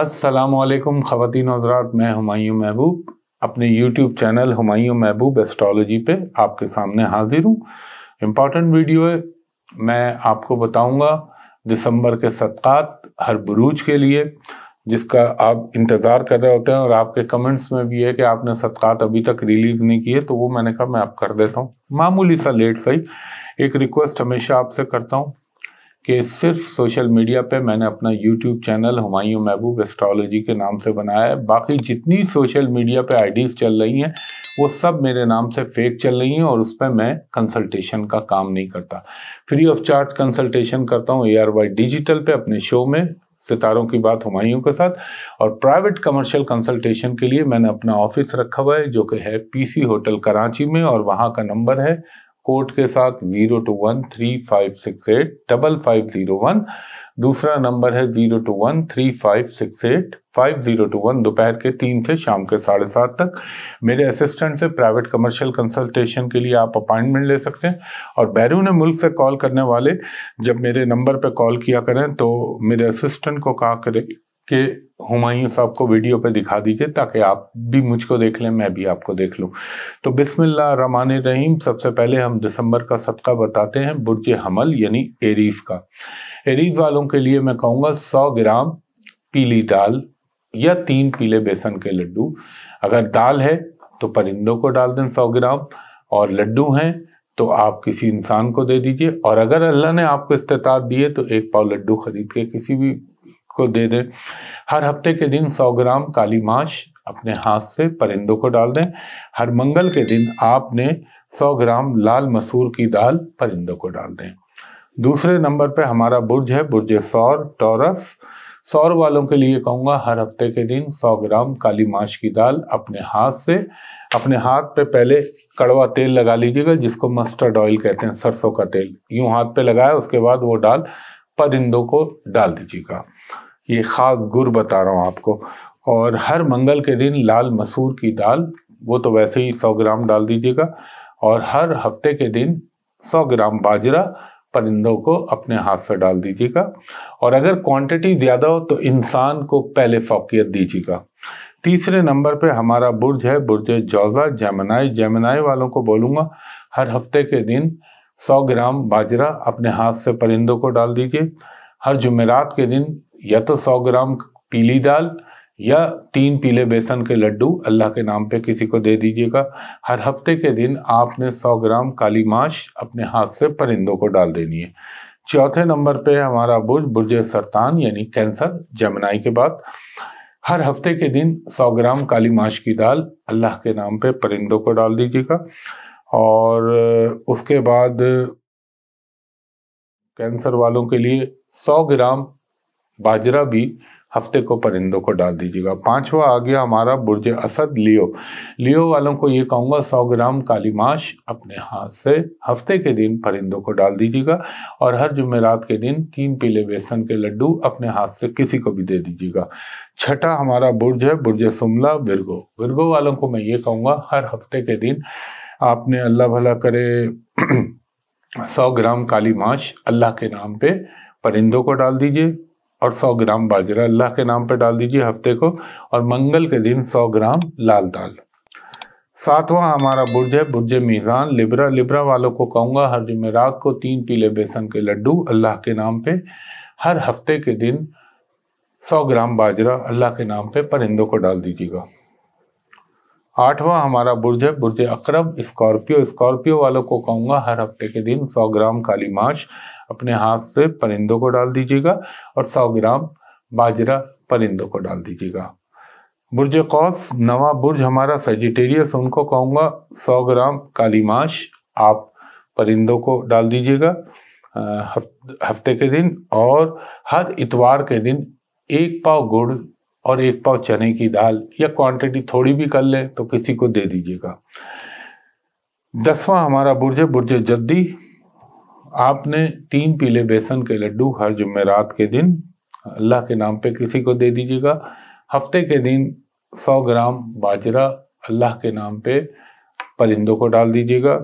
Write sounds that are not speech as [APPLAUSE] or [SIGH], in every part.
असलकम ख़वान हजरात मैं हमायूं महबूब अपने YouTube चैनल हमायूं महबूब एस्ट्रोलॉजी पे आपके सामने हाजिर हूँ इम्पॉर्टेंट वीडियो है मैं आपको बताऊँगा दिसंबर के सदक़ात हर बरूज के लिए जिसका आप इंतज़ार कर रहे होते हैं और आपके कमेंट्स में भी है कि आपने सदक़ात अभी तक रिलीज़ नहीं किए तो वो मैंने कहा मैं आप कर देता हूँ मामूली सा लेट सही एक रिक्वेस्ट हमेशा आपसे करता हूँ कि सिर्फ सोशल मीडिया पे मैंने अपना यूट्यूब चैनल हमायूं महबूब एस्ट्रोलॉजी के नाम से बनाया है बाकी जितनी सोशल मीडिया पे आईडीज़ चल रही हैं वो सब मेरे नाम से फेक चल रही हैं और उस पर मैं कंसल्टेशन का काम नहीं करता फ्री ऑफ चार्ज कंसल्टेशन करता हूँ ए आर वाई डिजिटल पर अपने शो में सितारों की बात हुमायूं के साथ और प्राइवेट कमर्शियल कंसल्टेशन के लिए मैंने अपना ऑफिस रखा हुआ है जो कि है पीसी होटल कराची में और वहाँ का नंबर है कोड के साथ zero two one three five six eight double five zero one दूसरा नंबर है zero two one three five six eight five zero two one दोपहर के तीन से शाम के साढ़े सात तक मेरे असिस्टेंट से प्राइवेट कमर्शियल कंसल्टेशन के लिए आप अपॉइंटमेंट ले सकते हैं और बैरून मुल्क से कॉल करने वाले जब मेरे नंबर पर कॉल किया करें तो मेरे असिस्टेंट को कहा करें कि हुमायूं साहब को वीडियो पे दिखा दीजिए ताकि आप भी मुझको देख लें मैं भी आपको देख लूँ तो बिस्मिल्लाह रमान रहीम सबसे पहले हम दिसंबर का सदका बताते हैं बुरज हमल यानी एरीज का एरीज वालों के लिए मैं कहूँगा सौ ग्राम पीली दाल या तीन पीले बेसन के लड्डू अगर दाल है तो परिंदों को डाल दें सौ ग्राम और लड्डू हैं तो आप किसी इंसान को दे दीजिए और अगर अल्लाह ने आपको इस्तात दिए तो एक पाव लड्डू खरीद के किसी भी को दे दें हर हफ्ते के दिन 100 ग्राम काली माश अपने हाथ से परिंदों को डाल दें हर मंगल के दिन आपने 100 ग्राम लाल मसूर की दाल परिंदों को डाल दें दूसरे नंबर पे हमारा बुर्ज है बुर्ज सौर टॉरस सौर वालों के लिए कहूँगा हर हफ्ते के दिन 100 ग्राम काली माश की दाल अपने हाथ से अपने हाथ पे पहले कड़वा तेल लगा लीजिएगा जिसको मस्टर्ड ऑयल कहते हैं सरसों का तेल यूँ हाथ पे लगाया उसके बाद वो डाल परिंदों को डाल दीजिएगा ये ख़ास गुर बता रहा हूँ आपको और हर मंगल के दिन लाल मसूर की दाल वो तो वैसे ही सौ ग्राम डाल दीजिएगा और हर हफ्ते के दिन सौ ग्राम बाजरा परिंदों को अपने हाथ से डाल दीजिएगा और अगर क्वांटिटी ज़्यादा हो तो इंसान को पहले फोकियत दीजिएगा तीसरे नंबर पे हमारा बुर्ज है बुर्ज जौजा जमनाई जमनाई वालों को बोलूँगा हर हफ्ते के दिन सौ ग्राम बाजरा अपने हाथ से परिंदों को डाल दीजिए हर जुमेरात के दिन या तो सौ ग्राम पीली दाल या तीन पीले बेसन के लड्डू अल्लाह के नाम पे किसी को दे दीजिएगा हर हफ्ते के दिन आपने 100 ग्राम काली माश अपने हाथ से परिंदों को डाल देनी है चौथे नंबर पे हमारा बुर्ज बुर्ज सरतान यानी कैंसर जमनाई के बाद हर हफ्ते के दिन 100 ग्राम काली माश की दाल अल्लाह के नाम पे परिंदों को डाल दीजिएगा और उसके बाद कैंसर वालों के लिए 100 ग्राम बाजरा भी हफ्ते को परिंदों को डाल दीजिएगा पांचवा आ गया हमारा बुरज असद लियो लियो वालों को ये कहूँगा सौ ग्राम काली माश अपने हाथ से हफ्ते के दिन परिंदों को डाल दीजिएगा और हर जुमेरात के दिन तीन पीले बेसन के लड्डू अपने हाथ से किसी को भी दे दीजिएगा छठा हमारा बुर्ज है बुरज सुमला विरगो विरगो वालों को मैं ये कहूँगा हर हफ्ते के दिन आपने अल्लाह भला करे [CLEARS THROAT] सौ ग्राम काली माश अल्लाह के नाम पे परिंदों को डाल दीजिए और 100 ग्राम बाजरा अल्लाह के नाम पर डाल दीजिए हफ्ते को और मंगल के दिन 100 ग्राम लाल दाल सातवां हमारा बुर्ज है बुर्ज मीज़ान लिब्रा लिब्रा वालों को कहूँगा हर जमेरात को तीन पीले बेसन के लड्डू अल्लाह के नाम पे हर हफ्ते के दिन 100 ग्राम बाजरा अल्लाह के नाम पे परिंदों को डाल दीजिएगा आठवां हमारा बुर्ज है बुर्ज अकरब स्कॉर्पियो स्कॉर्पियो वालों को कहूँगा हर हफ्ते के दिन 100 ग्राम काली माछ अपने हाथ से परिंदों को डाल दीजिएगा और 100 ग्राम बाजरा परिंदों को डाल दीजिएगा बुर्ज कौस नवा बुर्ज हमारा सेजिटेरियस उनको कहूँगा 100 ग्राम काली माश आप परिंदों को डाल दीजिएगा हफ्ते के दिन और हर इतवार के दिन एक पाव गुड़ और एक पाव चने की दाल या क्वांटिटी थोड़ी भी कर लें तो किसी को दे दीजिएगा दसवां हमारा बुर्ज बुर्ज जद्दी आपने तीन पीले बेसन के लड्डू हर जुमेरात के दिन अल्लाह के नाम पे किसी को दे दीजिएगा हफ्ते के दिन सौ ग्राम बाजरा अल्लाह के नाम पे परिंदों को डाल दीजिएगा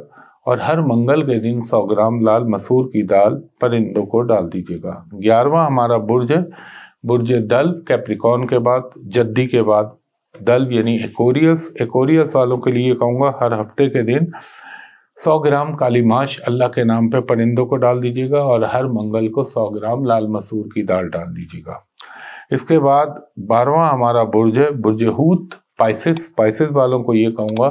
और हर मंगल के दिन 100 ग्राम लाल मसूर की दाल परिंदों को डाल दीजिएगा ग्यारहवा हमारा बुर्ज है बुर्ज दल कैप्रिकॉन के बाद जद्दी के बाद दल यानी एकोरियस एकोरियस वालों के लिए कहूँगा हर हफ्ते के दिन सौ ग्राम काली माश अल्लाह के नाम पे परिंदों को डाल दीजिएगा और हर मंगल को सौ ग्राम लाल मसूर की दाल डाल दीजिएगा इसके बाद बारवा हमारा बुर्ज है बुरजहूत स्पाइसिस स्पाइसिस वालों को ये कहूँगा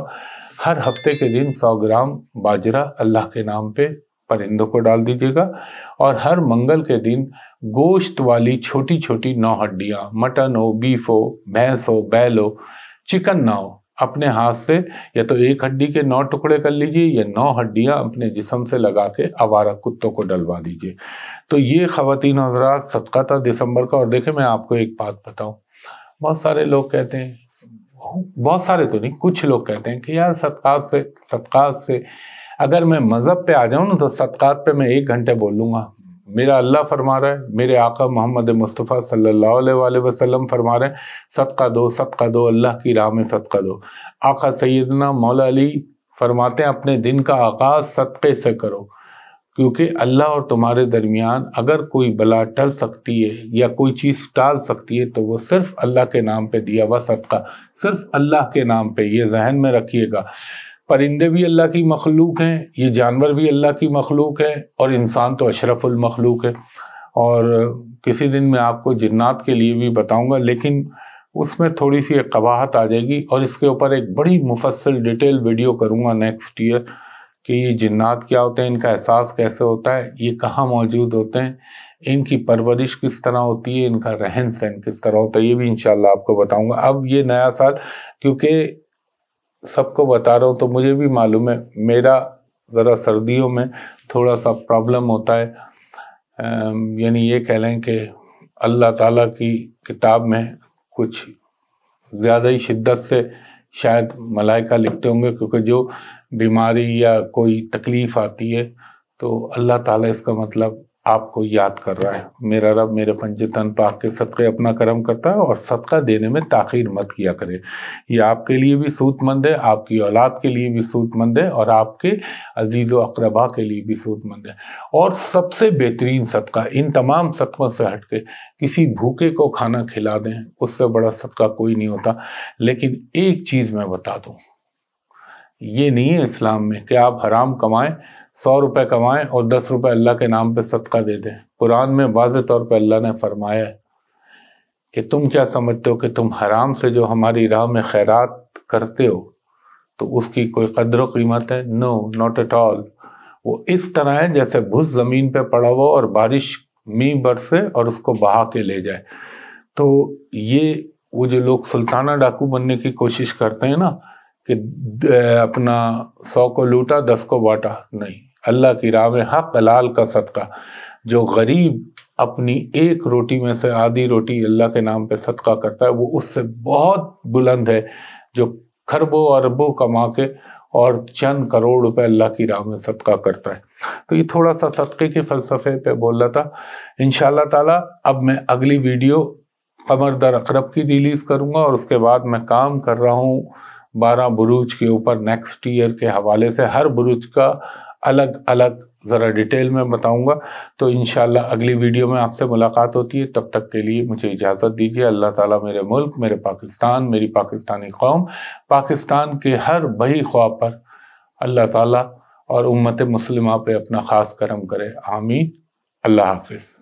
हर हफ्ते के दिन सौ ग्राम बाजरा अल्लाह के नाम पे परिंदों को डाल दीजिएगा और हर मंगल के दिन गोश्त वाली छोटी छोटी नौ हड्डियाँ मटन हो बीफ हो भैंस हो बैल हो चिकन ना हो अपने हाथ से या तो एक हड्डी के नौ टुकड़े कर लीजिए या नौ हड्डियां अपने जिसम से लगा के आवारा कुत्तों को डलवा दीजिए तो ये ख़वान हजरा सदका था दिसंबर का और देखें मैं आपको एक बात बताऊं बहुत सारे लोग कहते हैं बहुत सारे तो नहीं कुछ लोग कहते हैं कि यार सदका से सदका से अगर मैं मज़हब पे आ जाऊँ ना तो सदकात पे मैं एक घंटे बोलूँगा मेरा अल्लाह फरमा रहा है मेरे आका मोहम्मद मुस्तफ़ा सल्लल्लाहु अलैहि वसल्लम फरमा रहे हैं सदका दो सदका दो अल्लाह की राह में सदका दो आका सैदना मौला अली फरमाते हैं अपने दिन का आगाज सदक़े से करो क्योंकि अल्लाह और तुम्हारे दरमियान अगर कोई बला टल सकती है या कोई चीज़ टाल सकती है तो वो सिर्फ़ अल्लाह के नाम पे दिया हुआ सदका सिर्फ अल्लाह के नाम पे ये जहन में रखिएगा परिंदे भी अल्लाह की मखलूक हैं ये जानवर भी अल्लाह की मखलूक है और इंसान तो अशरफुलमखलूक है और किसी दिन मैं आपको जन्नात के लिए भी बताऊँगा लेकिन उसमें थोड़ी सी एक कबाहत आ जाएगी और इसके ऊपर एक बड़ी मुफसल डिटेल वीडियो करूँगा नेक्स्ट ईयर कि ये जन्नात क्या होते हैं इनका एहसास कैसे होता है ये कहाँ मौजूद होते हैं इनकी परवरिश किस तरह होती है इनका रहन सहन किस तरह होता है ये भी इन आपको बताऊँगा अब ये नया साल क्योंकि सबको बता रहा हूँ तो मुझे भी मालूम है मेरा ज़रा सर्दियों में थोड़ा सा प्रॉब्लम होता है यानी ये कह लें कि अल्लाह ताला की किताब में कुछ ज़्यादा ही शिद्दत से शायद मलाइका लिखते होंगे क्योंकि जो बीमारी या कोई तकलीफ़ आती है तो अल्लाह ताला इसका मतलब आपको याद कर रहा है मेरा रब मेरे पंचतन पाक के सदक़े अपना करम करता है और सदका देने में ताखिर मत किया करे ये आपके लिए भी सूतमंद है आपकी औलाद के लिए भी सूतमंद है और आपके अजीज़ अकरबा के लिए भी सूतमंद है और सबसे बेहतरीन सदका इन तमाम सदकों से हट के किसी भूखे को खाना खिला दें उससे बड़ा सदका कोई नहीं होता लेकिन एक चीज़ मैं बता दूँ ये नहीं है इस्लाम में कि आप हराम कमाएं सौ रुपये कमाएं और दस रुपये अल्लाह के नाम पे सदका दे दें कुरान में वाज तौर पे अल्लाह ने फरमाया है कि तुम क्या समझते हो कि तुम हराम से जो हमारी राह में खैरात करते हो तो उसकी कोई कदर कीमत है नो नॉट एट ऑल वो इस तरह है जैसे भुस ज़मीन पे पड़ा हुआ और बारिश मी बरसे और उसको बहा के ले जाए तो ये वो जो लोग सुल्ताना डाकू बनने की कोशिश करते हैं ना कि अपना सौ को लूटा दस को बांटा नहीं अल्लाह की राह में हक हलाल का सदका जो गरीब अपनी एक रोटी में से आधी रोटी अल्लाह के नाम पे सदका करता है वो उससे बहुत बुलंद है जो खरबों अरबों कमा के और चंद करोड़ रुपए अल्लाह की राह में सदका करता है तो ये थोड़ा सा सदक़े के फ़लसफ़े पे बोल रहा था इन ताला अब मैं अगली वीडियो कमर दर अकरब की रिलीज़ करूँगा और उसके बाद मैं काम कर रहा हूँ बारह बुरूज के ऊपर नेक्स्ट ईयर के हवाले से हर बुरूज का अलग अलग ज़रा डिटेल में बताऊंगा तो इन अगली वीडियो में आपसे मुलाकात होती है तब तक के लिए मुझे इजाज़त दीजिए अल्लाह ताला मेरे मुल्क मेरे पाकिस्तान मेरी पाकिस्तानी कौम पाकिस्तान के हर बही ख्वाब पर अल्लाह ताला और उम्मत मुसलिमा पे अपना ख़ास करम करे आमीन अल्लाह हाफिज़